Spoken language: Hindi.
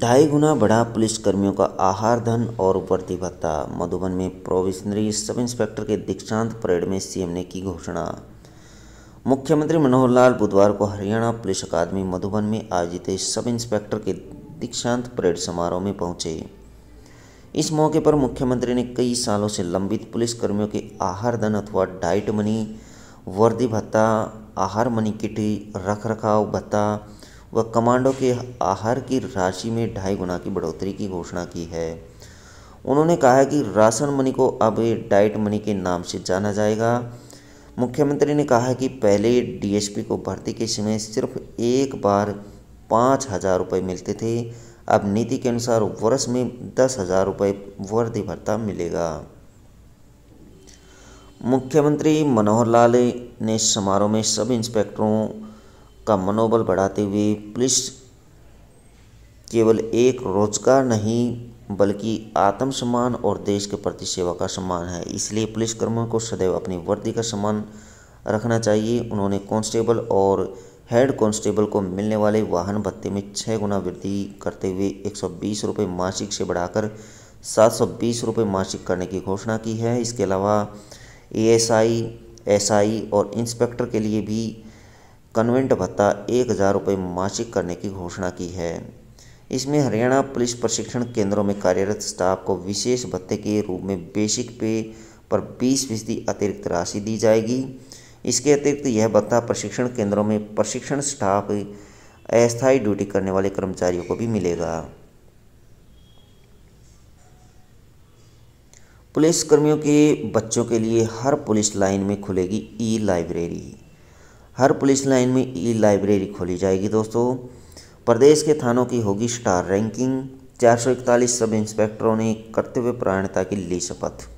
ढाई गुना बढ़ा पुलिसकर्मियों का आहार धन और वर्दी भत्ता मधुबन में प्रोविशनरी सब इंस्पेक्टर के दीक्षांत परेड में सीएम ने की घोषणा मुख्यमंत्री मनोहर लाल बुधवार को हरियाणा पुलिस अकादमी मधुबन में आयोजित सब इंस्पेक्टर के दीक्षांत परेड समारोह में पहुंचे इस मौके पर मुख्यमंत्री ने कई सालों से लंबित पुलिसकर्मियों के आहार धन अथवा डाइट मनी वर्दी भत्ता आहार मनी किट रख रखाव भत्ता व कमांडो के आहार की राशि में ढाई गुना की बढ़ोतरी की घोषणा की है उन्होंने कहा कि राशन मनी को अब डाइट मनी के नाम से जाना जाएगा मुख्यमंत्री ने कहा कि पहले डीएसपी को भर्ती के समय सिर्फ एक बार पाँच हज़ार रुपये मिलते थे अब नीति के अनुसार वर्ष में दस हज़ार रुपये वर्दी भत्ता मिलेगा मुख्यमंत्री मनोहर लाल ने समारोह में सब इंस्पेक्टरों का मनोबल बढ़ाते हुए पुलिस केवल एक रोजगार नहीं बल्कि आत्मसम्मान और देश के प्रति सेवा का सम्मान है इसलिए पुलिसकर्मियों को सदैव अपनी वर्दी का सम्मान रखना चाहिए उन्होंने कांस्टेबल और हेड कांस्टेबल को मिलने वाले वाहन भत्ते में छः गुना वृद्धि करते हुए एक सौ रुपये मासिक से बढ़ाकर सात सौ रुपये मासिक करने की घोषणा की है इसके अलावा एस एसआई और इंस्पेक्टर के लिए भी कन्वेंट भत्ता एक हज़ार रुपये मासिक करने की घोषणा की है इसमें हरियाणा पुलिस प्रशिक्षण केंद्रों में कार्यरत स्टाफ को विशेष भत्ते के रूप में बेसिक पे पर बीस फीसदी अतिरिक्त राशि दी जाएगी इसके अतिरिक्त यह भत्ता प्रशिक्षण केंद्रों में प्रशिक्षण स्टाफ अस्थायी ड्यूटी करने वाले कर्मचारियों को भी मिलेगा पुलिस कर्मियों के बच्चों के लिए हर पुलिस लाइन में खुलेगी ई लाइब्रेरी हर पुलिस लाइन में ई लाइब्रेरी खोली जाएगी दोस्तों प्रदेश के थानों की होगी स्टार रैंकिंग चार सब इंस्पेक्टरों ने करते हुए प्राणता की ली शपथ